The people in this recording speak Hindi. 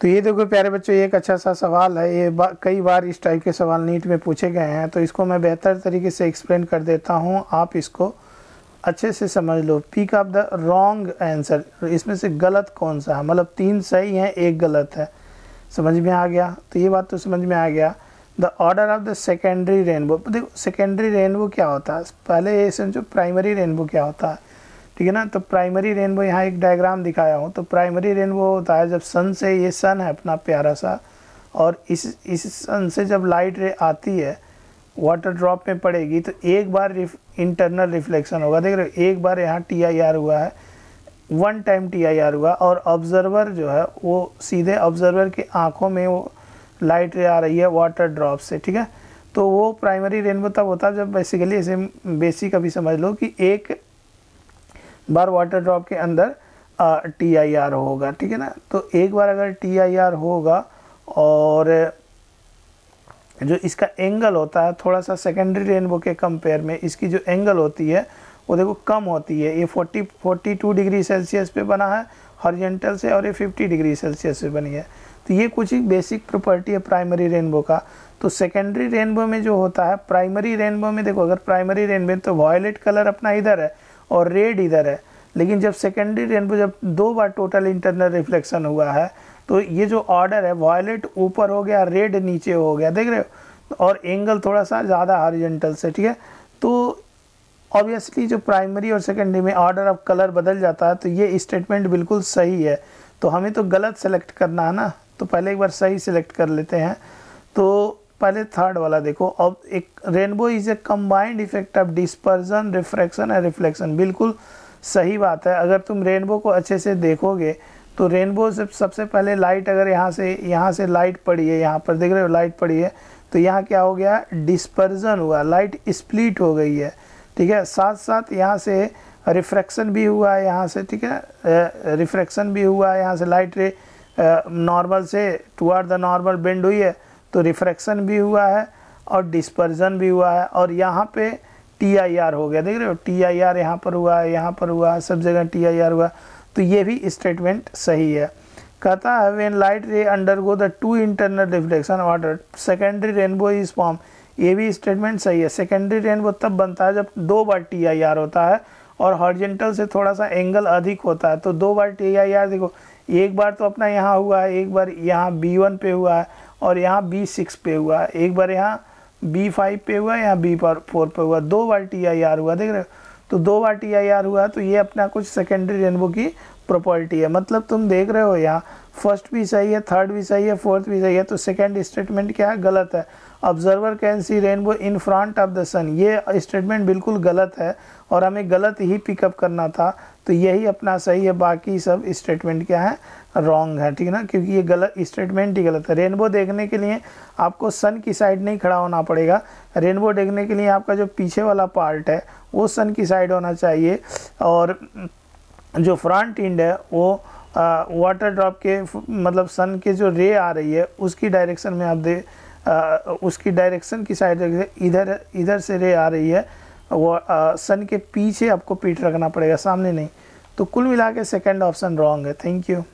तो ये देखो प्यारे बच्चों एक अच्छा सा सवाल है ये बा, कई बार इस टाइप के सवाल नीट में पूछे गए हैं तो इसको मैं बेहतर तरीके से एक्सप्लेन कर देता हूँ आप इसको अच्छे से समझ लो pick up the wrong answer इसमें से गलत कौन सा है मतलब तीन सही हैं एक गलत है समझ में आ गया तो ये बात तो समझ में आ गया the order of the secondary rainbow देखो सेकेंडरी रेनबो क्या होता है पहले ये समझो प्राइमरी रेनबो क्या होता है ठीक है ना तो प्राइमरी रेनबो यहाँ एक डायग्राम दिखाया हूँ तो प्राइमरी रेनबो होता है जब सन से ये सन है अपना प्यारा सा और इस इस सन से जब लाइट रे आती है वाटर ड्रॉप में पड़ेगी तो एक बार रिफ, इंटरनल रिफ्लेक्शन होगा देख रहे हो एक बार यहाँ टी आई आर हुआ है one time T I R हुआ और ऑब्जर्वर जो है वो सीधे ऑब्जर्वर की आँखों में वो लाइट रे आ रही है वाटर ड्रॉप से ठीक है तो वो प्राइमरी रेनबो तब होता है जब बेसिकली ऐसे बेसिक अभी समझ लो कि एक बार वाटर ड्रॉप के अंदर टी आई आर होगा ठीक है ना तो एक बार अगर टी आई आर होगा और जो इसका एंगल होता है थोड़ा सा सेकेंडरी रेनबो के कंपेयर में इसकी जो एंगल होती है वो देखो कम होती है ये 40 42 डिग्री सेल्सियस पे बना है हॉरिजेंटल से और ये 50 डिग्री सेल्सियस पे बनी है तो ये कुछ ही बेसिक प्रॉपर्टी है प्राइमरी रेनबो का तो सेकेंडरी रेनबो में जो होता है प्राइमरी रेनबो में देखो अगर प्राइमरी रेनबो तो वॉयलेट कलर अपना इधर है और रेड इधर है लेकिन जब सेकेंडरी रेनबो जब दो बार टोटल इंटरनल रिफ्लेक्शन हुआ है तो ये जो ऑर्डर है वॉयलेट ऊपर हो गया रेड नीचे हो गया देख रहे हो और एंगल थोड़ा सा ज़्यादा हॉरिजेंटल से ठीक है तो ऑब्वियसली जो प्राइमरी और सेकेंडरी में ऑर्डर ऑफ कलर बदल जाता है तो ये स्टेटमेंट बिल्कुल सही है तो हमें तो गलत सेलेक्ट करना है ना तो पहले एक बार सही सेलेक्ट कर लेते हैं तो पहले थर्ड वाला देखो अब एक rainbow is a combined effect of dispersion refraction and reflection बिल्कुल सही बात है अगर तुम रेनबो को अच्छे से देखोगे तो रेनबो से सबसे पहले लाइट अगर यहाँ से यहाँ से लाइट पड़ी है यहाँ पर देख रहे हो लाइट पड़ी है तो यहाँ क्या हो गया डिस्पर्जन हुआ लाइट स्प्लिट हो गई है ठीक है साथ साथ यहाँ से रिफ्रैक्शन भी हुआ है यहाँ से ठीक है रिफ्रैक्शन भी हुआ है यहाँ से लाइट रे नॉर्मल से टुवर्ड द नॉर्मल बेंड हुई है तो रिफ्रैक्शन भी हुआ है और डिस्पर्जन भी हुआ है और यहाँ पर टी आई आर हो गया देख रहे हो टी आई आर यहाँ पर हुआ यहाँ पर हुआ सब जगह टी आई आर हुआ तो ये भी स्टेटमेंट सही है कहता है when light ray undergo the two internal reflection water secondary rainbow is form ये भी स्टेटमेंट सही है सेकेंडरी रेनबो तब बनता है जब दो बार टी आई आर होता है और हॉर्जेंटल से थोड़ा सा एंगल अधिक होता है तो दो बार टी आई आर देखो एक बार तो अपना यहाँ हुआ है एक बार यहाँ बी वन पे हुआ है और यहाँ बी सिक्स पे हुआ है एक बार यहाँ बी फाइव पे हुआ या बी पर फोर पे हुआ दो बार टी आई आर हुआ देख रहे हो तो दो बार टी आई आर हुआ तो ये अपना कुछ सेकेंडरी रेनबो की प्रॉपर्टी है मतलब तुम देख रहे हो यहाँ फर्स्ट भी सही है थर्ड भी सही है फोर्थ भी सही है तो सेकेंड स्टेटमेंट क्या है गलत है observer can see rainbow in front of the sun ये स्टेटमेंट बिल्कुल गलत है और हमें गलत ही पिकअप करना था तो यही अपना सही है बाकी सब स्टेटमेंट क्या है रॉन्ग है ठीक है ना क्योंकि ये गलत स्टेटमेंट ही गलत है रेनबो देखने के लिए आपको सन की साइड नहीं खड़ा होना पड़ेगा रेनबो देखने के लिए आपका जो पीछे वाला पार्ट है वो सन की साइड होना चाहिए और जो फ्रंट इंड है वो वाटर ड्रॉप के मतलब सन के जो रे आ रही है उसकी डायरेक्शन में आप दे आ, उसकी डायरेक्शन की साइड इधर इधर से रे आ रही है वो आ, सन के पीछे आपको पीठ रखना पड़ेगा सामने नहीं तो कुल मिला के सेकेंड ऑप्शन रॉन्ग है थैंक यू